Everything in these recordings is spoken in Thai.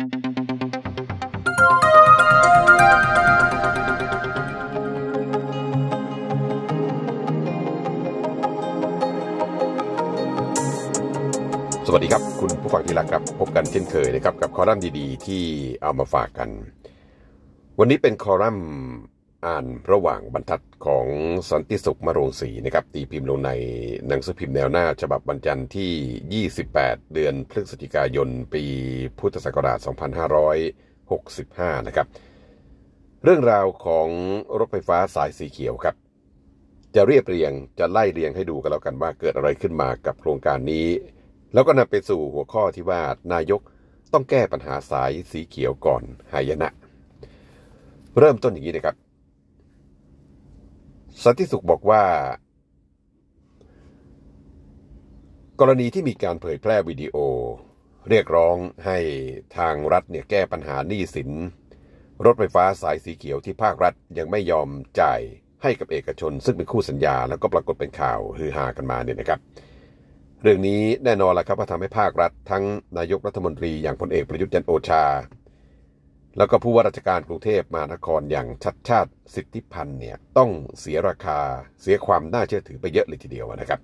สวัสดีครับ คุณผู้ฟังที่รักครับพบกันเช่นเคยนะครับ กับคอลัมน์ดีๆ ที่เอามาฝากกัน วันนี้เป็นคอลัมน์อ่านระหว่างบรรทัดของสันติสุขมโรงศรีนะครับ ตีพิมพ์ลงในหนังสือพิมพ์แนวหน้าฉบับบรรจันทที่ 28 เดือนพฤศจิกายนปีพุทธศักราช2565นะครับเรื่องราวของรถไฟฟ้าสายสีเขียวครับ จะเรียบเรียงจะไล่เรียงให้ดูกันแล้วกันว่าเกิดอะไรขึ้นมากับโครงการนี้ แล้วก็นำไปสู่หัวข้อที่ว่านายกต้องแก้ปัญหาสายสีเขียวก่อนหายนะเริ่มต้นอย่างนี้นะครับสันติสุขบอกว่า กรณีที่มีการเผยแพร่วิดีโอ เรียกร้องให้ทางรัฐเนี่ยแก้ปัญหาหนี้สิน รถไฟฟ้าสายสีเขียวที่ภาครัฐยังไม่ยอมจ่ายให้กับเอกชนซึ่งเป็นคู่สัญญาแล้วก็ปรากฏเป็นข่าวฮือฮากันมาเนี่ยนะครับเรื่องนี้แน่นอนแหละครับว่าทำให้ภาครัฐทั้งนายกรัฐมนตรีอย่างพลเอกประยุทธ์จันโอชาแล้วก็ผู้ว่าราชการกรุงเทพมหานครอย่างชัดชาติสิทธิพันธ์เนี่ยต้องเสียราคาเสียความน่าเชื่อถือไปเยอะเลยทีเดียวนะครับ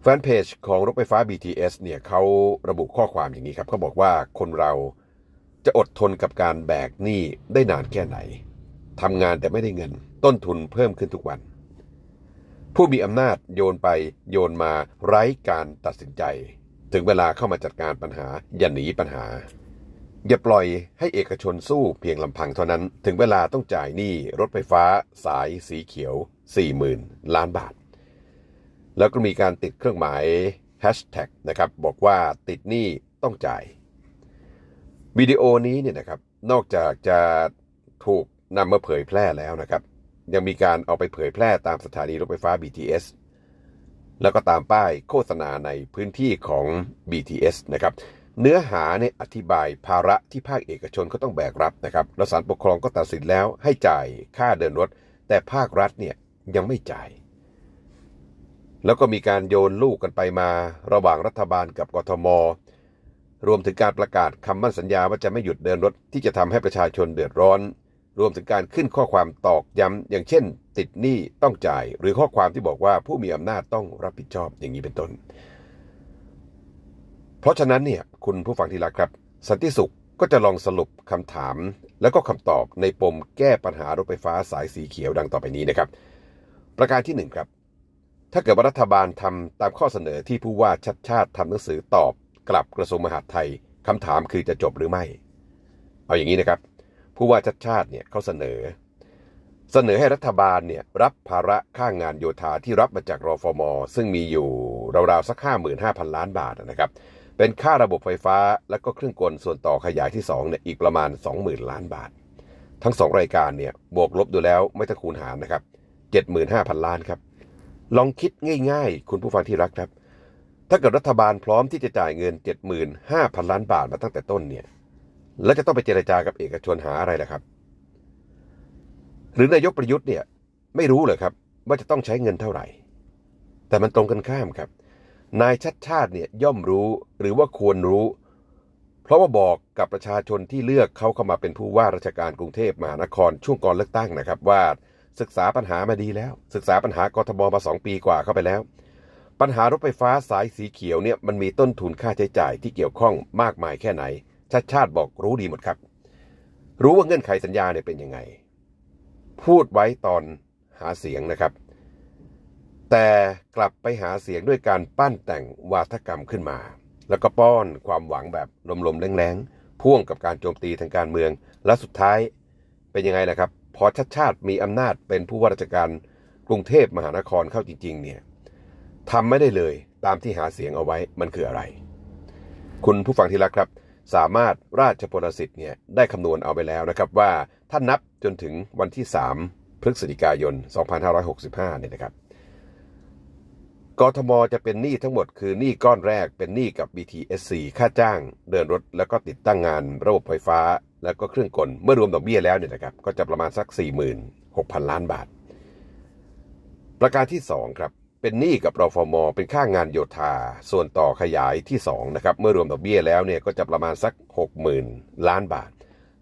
แฟนเพจของรถไฟฟ้า BTS เนี่ยเขาระบุข้อความอย่างนี้ครับเขาบอกว่าคนเราจะอดทนกับการแบกหนี้ได้นานแค่ไหนทำงานแต่ไม่ได้เงินต้นทุนเพิ่มขึ้นทุกวัน ผู้มีอำนาจโยนไปโยนมาไร้การตัดสินใจ ถึงเวลาเข้ามาจัดการปัญหาอย่าหนีปัญหาอย่าปล่อยให้เอกชนสู้เพียงลำพังเท่านั้น ถึงเวลาต้องจ่ายหนี้รถไฟฟ้าสายสีเขียว 40,000 ล้านบาท แล้วก็มีการติดเครื่องหมายแฮชแท็กนะครับบอกว่าติดหนี้ต้องจ่าย วิดีโอนี้เนี่ยนะครับ นอกจากจะถูกนำมาเผยแพร่แล้วนะครับ ยังมีการเอาไปเผยแพร่ตามสถานีรถไฟฟ้า BTS แล้วก็ตามป้ายโฆษณาในพื้นที่ของ BTS นะครับเนื้อหาเนี่ยอธิบายภาระที่ภาคเอกชนเขาต้องแบก รับนะครับแลศารปกครองก็ตัดสินแล้วให้จ่ายค่าเดินรถ แต่ภาครัฐเนี่ยยังไม่จ่าย แล้วก็มีการโยน ลูกกันไปมา ระหว่างรัฐบาลกับกทม รวมถึงการประกาศคำมั่น สัญญาว่าจะไม่หยุดเดินรถที่จะทำให้ประชาชนเดือดร้อน รวมถึงการขึ้นข้อความตอกย้ำอย่างเช่น ติดหนี้ต้องจ่าย หรือข้อความที่บอกว่าผู้มีอำนาจต้องรับผิดชอบอย่างนี้เป็นต้น เพราะฉะนั้นเนี่ยคุณผู้ฟังที่รักครับ สันติสุขก็จะลองสรุปคำถาม แล้วก็คำตอบในปมแก้ปัญหารถไฟฟ้าสายสีเขียวดังต่อไปนี้นะครับ ประการที่1ครับถ้าเกิดว่ารัฐบาลทำตามข้อเสนอที่ผู้ว่าชัดชาติทำหนังสือตอบกลับกระทรวงมหาดไทยคำถามคือจะจบหรือไม่เอาอย่างนี้นะครับ ผู้ว่าชัดชาติเนี่ยเขาเสนอ เสนอให้รัฐบาลเนี่ยรับภาระค่างานโยธาที่รับมาจากรอฟมอซึ่งมีอยู่ราวๆสัก55,000 ล้านบาทนะครับเป็นค่าระบบไฟฟ้า และก็เครื่องกลส่วนต่อขยายที่2เนี่ยอีกประมาณ20,000 ล้านบาท ทั้ง 2 รายการเนี่ยบวกลบดูแล้วไม่ต้องคูณหารนะครับ 75,000 ล้านครับ ลองคิดง่ายๆคุณผู้ฟังที่รักครับ ถ้าเกิดรัฐบาลพร้อมที่จะจ่ายเงิน 75,000 ล้านบาทมาตั้งแต่ต้นเนี่ยแล้วจะต้องไปเจรจากับเอกชนหาอะไรล่ะครับ หรือนายกประยุทธ์เนี่ยไม่รู้เลยครับ ว่าจะต้องใช้เงินเท่าไหร่ แต่มันตรงกันข้ามครับนายชัดชาติเนี่ยย่อมรู้หรือว่าควรรู้ เพราะว่าบอกกับประชาชนที่เลือกเขาเข้ามาเป็นผู้ว่าราชการกรุงเทพมหานครช่วงก่อนเลือกตั้งนะครับ ว่าศึกษาปัญหามาดีแล้ว ศึกษาปัญหากทมมาสองปีกว่าเข้าไปแล้ว ปัญหารถไฟฟ้าสายสีเขียวเนี่ยมันมีต้นทุนค่าใช้จ่ายที่เกี่ยวข้องมากมายแค่ไหน ชัดชาติบอกรู้ดีหมดครับ รู้ว่าเงื่อนไขสัญญาเนี่ยเป็นยังไง พูดไว้ตอนหาเสียงนะครับแต่กลับไปหาเสียงด้วยการปั้นแต่งวาทกรรมขึ้นมา แล้วก็ป้อนความหวังแบบลมๆแรงๆ พ่วงกับการโจมตีทางการเมือง และสุดท้ายเป็นยังไงล่ะครับ พอชัดชาติมีอำนาจเป็นผู้ว่าราชการ กรุงเทพมหานครเข้าจริงๆเนี่ยทำไม่ได้เลยตามที่หาเสียงเอาไว้มันคืออะไร คุณผู้ฟังที่รักครับ สามารถราชพลสิทธิ์เนี่ยได้คำนวณเอาไปแล้วนะครับว่า ท่านับจนถึงวันที่3พฤศจิกายน 2565เนี่ยนะครับกทมจะเป็นหนี้ทั้งหมด คือหนี้ก้อนแรกเป็นหนี้กับ b t s ีค่าจ้างเดินรถแล้วก็ติดตั้งงาน ระบบไฟฟ้าแล้วก็เครื่องกล เมื่อรวมดอกเบี้ยแล้วเนี่ยนะครับก็จะประมาณสัก46,000 ล้านบาท ประการที่2ครับเป็นหนี้กับรอฟมเป็นค่างานโยธาส่วนต่อขยายที่2นะครับเมื่อรวมดอกเบี้ยแล้วเนี่ยก็จะประมาณสัก60,000 ล้านบาท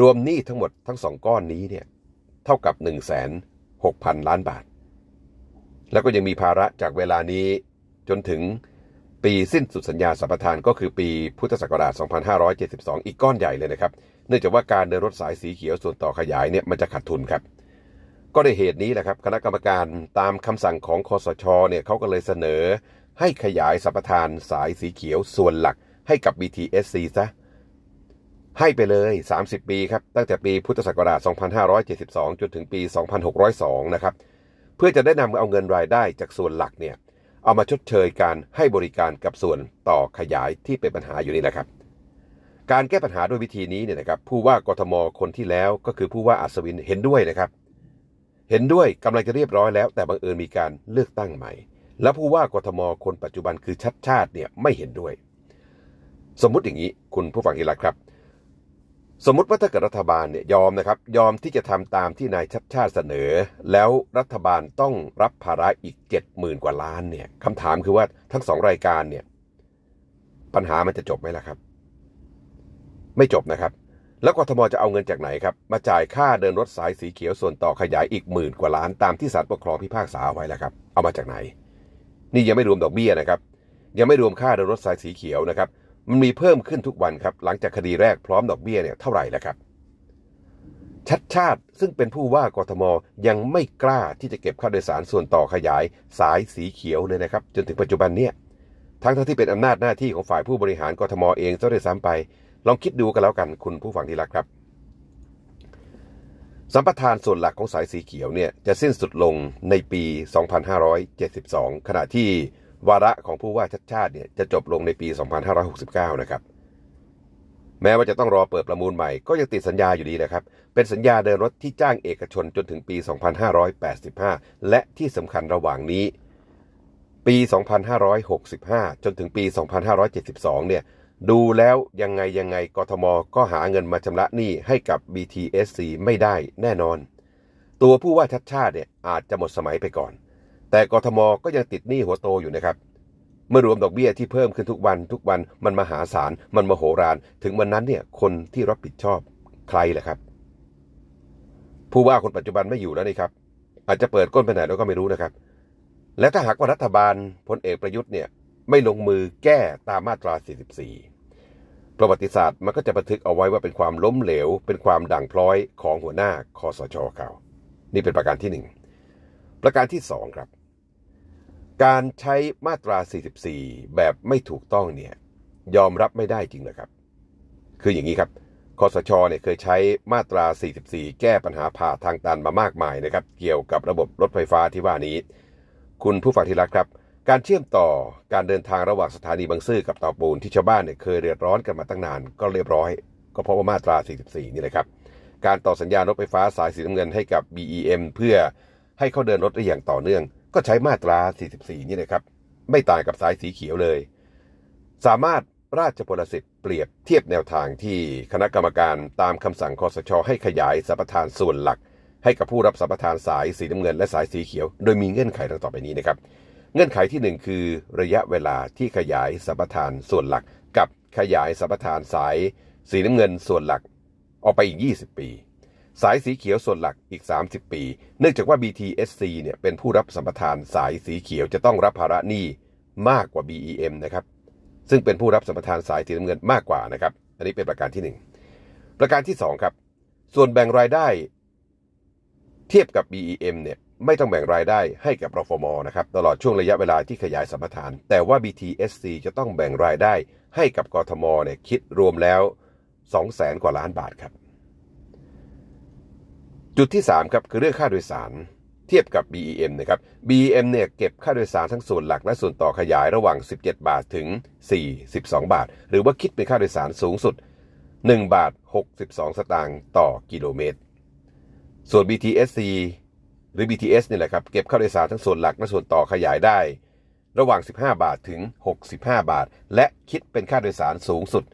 รวมหนี้ทั้งหมดทั้ง2ก้อนนี้เนี่ยเท่ากับ 1 6 0 0 0ล้านบาทแล้วก็ยังมีภาระจากเวลานี้ จนถึงปีสิ้นสุดสัญญาสัมปทานก็คือปีพุทธศักราช 2572 อีกก้อนใหญ่เลยนะครับ เนื่องจากว่าการเดินรถสายสีเขียวส่วนต่อขยายเนี่ยมันจะขาดทุนครับ ก็ในเหตุนี้แหละครับคณะกรรมการตามคำสั่งของคอสชเนี่ยเขาก็เลยเสนอให้ขยายสัมปทานสายสีเขียวส่วนหลักให้กับ BTSC ซะให้ไปเลย 30 ปีครับ ตั้งแต่ปีพุทธศักราช 2572 จนถึงปี 2602 นะครับเพื่อจะได้นำเอาเงินรายได้จากส่วนหลักเนี่ยเอามาชดเชยการให้บริการกับส่วนต่อขยายที่เป็นปัญหาอยู่นี่แหละครับ การแก้ปัญหาด้วยวิธีนี้เนี่ยนะครับ ผู้ว่ากทมคนที่แล้ว ก็คือผู้ว่าอัศวินเห็นด้วยนะครับ เห็นด้วยกำลังจะเรียบร้อยแล้วแต่บังเอิญมีการเลือกตั้งใหม่และผู้ว่ากทมคนปัจจุบันคือชัดชาติเนี่ยไม่เห็นด้วย สมมุติอย่างนี้ คุณผู้ฟังทีละครับสมมติว่าถ้าเกิดรัฐบาลเนี่ยยอมนะครับยอมที่จะทำตามที่นายชัดชาติเสนอ แล้วรัฐบาลต้องรับภาระอีก 70,000กว่าล้านเนี่ยคำถามคือว่าทั้งสองรายการเนี่ยปัญหามันจะจบไหมล่ะครับ ไม่จบนะครับ แล้วกทมจะเอาเงินจากไหนครับมาจ่ายค่าเดินรถสายสีเขียวส่วนต่อขยายอีกหมื่นกว่าล้านตามที่สารปกครองพิพากษาไว้แล้วครับเอามาจากไหน นี่ยังไม่รวมดอกเบี้ยนะครับ ยังไม่รวมค่าเดินรถสายสีเขียวนะครับมันมีเพิ่มขึ้นทุกวันครับหลังจากคดีแรกพร้อมดอกเบี้ยเนี่ยเท่าไหร่แล้วครับ ชัดชาติซึ่งเป็นผู้ว่ากทมยังไม่กล้าที่จะเก็บค่าโดยสารส่วนต่อขยายสายสีเขียวเลยนะครับ จนถึงปัจจุบันเนี่ยทั้งที่เป็นอำนาจหน้าที่ของฝ่ายผู้บริหารกทม เองซะด้ซ้ำไป ลองคิดดูกันแล้วกันคุณผู้ฟังที่รักครับ สัมปทานส่วนหลักของสายสีเขียวเนี่ยจะสิ้นสุดลงในปี 2572 ขณะที่วาระของผู้ว่าชัดชาติเนี่ยจะจบลงในปี 2569 นะครับ แม้ว่าจะต้องรอเปิดประมูลใหม่ก็ยังติดสัญญาอยู่ดีนะครับ เป็นสัญญาเดินรถที่จ้างเอกชนจนถึงปี 2585 และที่สำคัญระหว่างนี้ ปี 2565 จนถึงปี 2572 เนี่ยดูแล้วยังไงยังไงกทมก็หาเงินมาชำระหนี้ให้กับ BTSC ไม่ได้แน่นอน ตัวผู้ว่าชัดชาติเนี่ยอาจจะหมดสมัยไปก่อนแต่กทมก็ยังติดหนี้หัวโตอยู่นะครับ เมื่อรวมดอกเบี้ยที่เพิ่มขึ้นทุกวันทุกวันมันมหาศาลมันมโหฬารถึงวันนั้นเนี่ยคนที่รับผิดชอบใครแหละครับผู้ว่าคนปัจจุบันไม่อยู่แล้วนี่ครับ อาจจะเปิดก้นไปไหนเราก็ไม่รู้นะครับ และถ้าหากว่ารัฐบาลพลเอกประยุทธ์เนี่ยไม่ลงมือแก้ตามมาตรา 44 ประวัติศาสตร์มันก็จะบันทึกเอาไว้ว่าเป็นความล้มเหลวเป็นความด่างพร้อยของหัวหน้าคอสชเก่านี่เป็นประการที่ 1 ประการที่ 2 ครับการใช้มาตรา 44 แบบไม่ถูกต้องเนี่ยยอมรับไม่ได้จริงเหรอครับ คืออย่างนี้ครับคอสชเนี่ยเคยใช้มาตรา 44 แก้ปัญหาผ่าทางตันมามากมายนะครับ เกี่ยวกับระบบรถไฟฟ้าที่ว่านี้ คุณผู้ฟังที่รักครับ การเชื่อมต่อการเดินทางระหว่างสถานีบางซื่อกับเตาปูนที่ชาวบ้านเนี่ยเคยเรียดร้อนกันมาตั้งนาน ก็เรียบร้อยก็เพราะว่ามาตรา 44 นี่แหละครับการต่อสัญญาณรถไฟฟ้าสายสีน้ำเงินให้กับ BEM เพื่อให้เขาเดินรถได้อย่างต่อเนื่องก็ใช้มาตรา 44 นี่นะครับ ไม่ต่างกับสายสีเขียวเลย สามารถราชพลสิทธิ์เปรียบเทียบแนวทางที่คณะกรรมการตามคำสั่งคอสชให้ขยายสัมปทานส่วนหลัก ให้กับผู้รับสัมปทานสายสีน้ำเงิน และสายสีเขียว โดยมีเงื่อนไขดังต่อไปนี้นะครับ เงื่อนไขที่1คือระยะเวลาที่ขยายสัมปทานส่วนหลักกับขยายสัมปทานสาย สีน้ำเงินส่วนหลักออกไปอีก20 ปีสายสีเขียวส่วนหลักอีก 30 ปี เนื่องจากว่า BTSC เนี่ยเป็นผู้รับสัมปทานสายสีเขียวจะต้องรับภาระหนี้มากกว่า BEM นะครับซึ่งเป็นผู้รับสัมปทานสายสีน้ำเงินมากกว่านะครับ อันนี้เป็นประการที่ 1 ประการที่2ครับส่วนแบ่งรายได้ เทียบกับ BEM เนี่ยไม่ต้องแบ่งรายได้ให้กับรฟมนะครับตลอดช่วงระยะเวลาที่ขยายสัมปทาน แต่ว่า BTSC จะต้องแบ่งรายได้ให้กับกทมเนี่ยคิดรวมแล้ว 2 0 0แสนกว่าล้านบาทครับจุดที่ 3ครับคือเรื่องค่าโดยสารเทียบกับ BEM นะครับ BEM เนี่ยเก็บค่าโดยสารทั้งส่วนหลักและส่วนต่อขยาย ระหว่าง 17 บาทถึง 42 บาท หรือว่าคิดเป็นค่าโดยสารสูงสุด 1 บาท 62 สตางค์ต่อกิโลเมตร ส่วน BTSC หรือ BTS เนี่ยแหละครับเก็บค่าโดยสารทั้งส่วนหลักและส่วนต่อขยายได้ระหว่าง 15 บาทถึง 65บาท และคิดเป็นค่าโดยสารสูงสุด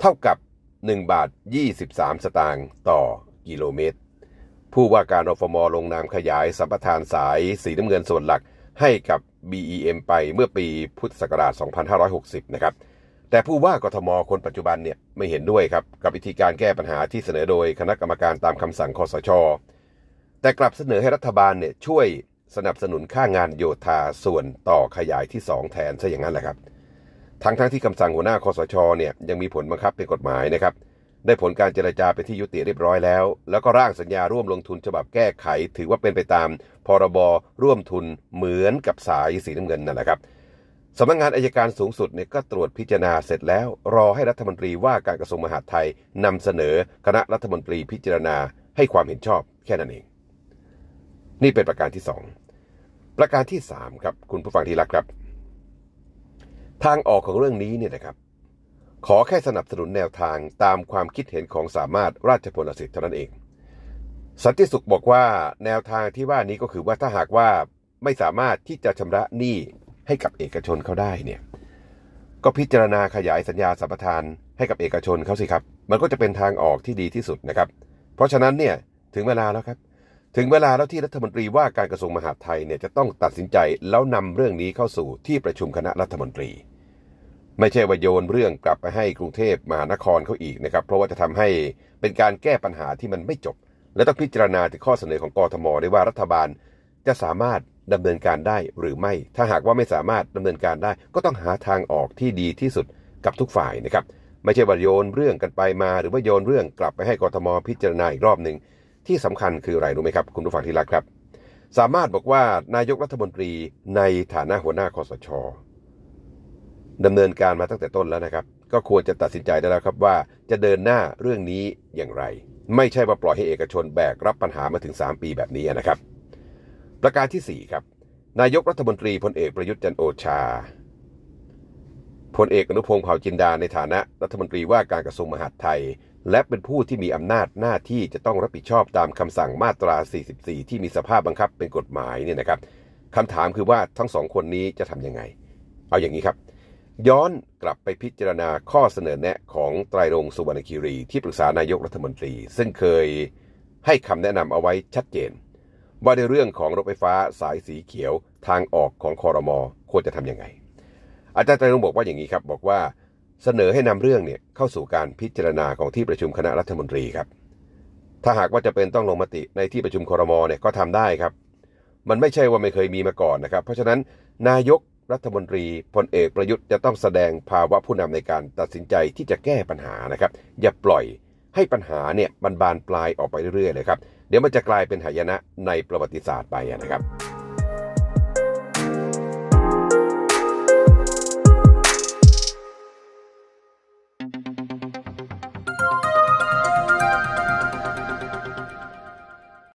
เท่ากับ 1 บาท 23 สตางค์ต่อกิโลเมตรผู้ว่าการอฟม ลงนามขยายสัมปทานสายสีน้ำเงินส่วนหลักให้กับ BEM ไปเมื่อปีพุทธศักราช 2560 นะครับแต่ผู้ว่ากทม คนปัจจุบันเนี่ยไม่เห็นด้วยครับกับวิธีการแก้ปัญหาที่เสนอโดยคณะกรรมการตามคำสั่งคอสช แต่กลับเสนอให้รัฐบาลเนี่ยช่วยสนับสนุนค่างานโยธาส่วนต่อขยายที่ 2 แทนซะอย่างนั้นแหละครับทั้งทที่คำสั่งหัวหน้าคอสชเนี่ยยังมีผลบังคับเป็นกฎหมายนะครับได้ผลการเจรจาไปที่ยุติเรียบร้อยแล้ว แล้วก็ร่างสัญญาร่วมลงทุนฉบับแก้ไข ถือว่าเป็นไปตามพรบร่วมทุนเหมือนกับสายสีน้ำเงินนั่นแหละครับ สำนักงงานอายการสูงสุดเนี่ยก็ตรวจพิจารณาเสร็จแล้ว รอให้รัฐมนตรีว่าการกระทรวงมหาดไทยนำเสนอคณะรัฐมนตรีพิจารณาให้ความเห็นชอบแค่นั้นเอง นี่เป็นประการที่ 2 ประการที่ 3 ครับ คุณผู้ฟังที่รักครับ ทางออกของเรื่องนี้เนี่ยนะครับขอแค่สนับสนุนแนวทางตามความคิดเห็นของสามารถราชพลสิทธิ์เท่านั้นเอง สันติสุขบอกว่าแนวทางที่ว่านี้ก็คือว่าถ้าหากว่าไม่สามารถที่จะชำระหนี้ให้กับเอกชนเขาได้เนี่ยก็พิจารณาขยายสัญญาสัมปทานให้กับเอกชนเขาสิครับมันก็จะเป็นทางออกที่ดีที่สุดนะครับ เพราะฉะนั้นเนี่ยถึงเวลาแล้วครับถึงเวลาแล้วที่รัฐมนตรีว่าการกระทรวงมหาดไทยเนี่ยจะต้องตัดสินใจแล้วนำเรื่องนี้เข้าสู่ที่ประชุมคณะรัฐมนตรีไม่ใช่ว่าโยนเรื่องกลับไปให้กรุงเทพมหานครเขาอีกนะครับเพราะว่าจะทำให้เป็นการแก้ปัญหาที่มันไม่จบ และต้องพิจารณาถึงข้อเสนอของกทมได้ว่ารัฐบาลจะสามารถดำเนินการได้หรือไม่ ถ้าหากว่าไม่สามารถดำเนินการได้ ก็ต้องหาทางออกที่ดีที่สุดกับทุกฝ่ายนะครับ ไม่ใช่ว่าโยนเรื่องกันไปมา หรือว่าโยนเรื่องกลับไปให้กทม พิจารณาอีกรอบหนึ่งที่สำคัญคืออะไรรู้ไหมครับคุณผู้ฟังที่รักครับสามารถบอกว่านายกรัฐมนตรีในฐานะหัวหน้าคอสชดำเนินการมาตั้งแต่ต้นแล้วนะครับ ก็ควรจะตัดสินใจได้แล้วครับว่า จะเดินหน้าเรื่องนี้อย่างไร ไม่ใช่ว่าปล่อยให้เอกชนแบกรับปัญหามาถึง 3 ปีแบบนี้นะครับ ประการที่4ครับ นายกรัฐมนตรีพลเอกประยุทธ์จันโอชา พลเอกอนุพงศ์เผ่าจินดาในฐานะรัฐมนตรีว่าการกระทรวงมหาดไทย และเป็นผู้ที่มีอำนาจหน้าที่จะต้องรับผิดชอบตามคำสั่งมาตรา 44 ที่มีสภาพบังคับเป็นกฎหมายเนี่ยนะครับ คำถามคือว่าทั้งสองคนนี้จะทำยังไง เอาอย่างนี้ครับย้อนกลับไปพิจารณาข้อเสนอแนะของไตรรงสุวรรณคีรีที่ปรึกษานายกรัฐมนตรีซึ่งเคย ให้คำแนะนำเอาไว้ชัดเจน ว่าในเรื่องของรถไฟฟ้าสายสีเขียวทางออกของคอรมอควรจะทำยังไง อาจารย์ไตรรงบอกว่าอย่างนี้ครับ บอกว่าเสนอให้นำเรื่องเนี่ยเข้าสู่การพิจารณาของที่ประชุมคณะรัฐมนตรีครับถ้าหากว่าจะเป็นต้องลงมติในที่ประชุมคอรมอเนี่ยก็ทำได้ครับ มันไม่ใช่ว่าไม่เคยมีมาก่อนนะครับ เพราะฉะนั้นนายกรัฐมนตรีพลเอกประยุทธ์จะต้องแสดงภาวะผู้นำในการตัดสินใจที่จะแก้ปัญหานะครับ อย่าปล่อยให้ปัญหาเนี่ยบันบานปลายออกไปเรื่อยๆเลยครับ เดี๋ยวมันจะกลายเป็นหายนะในประวัติศาสตร์ไปนะครับ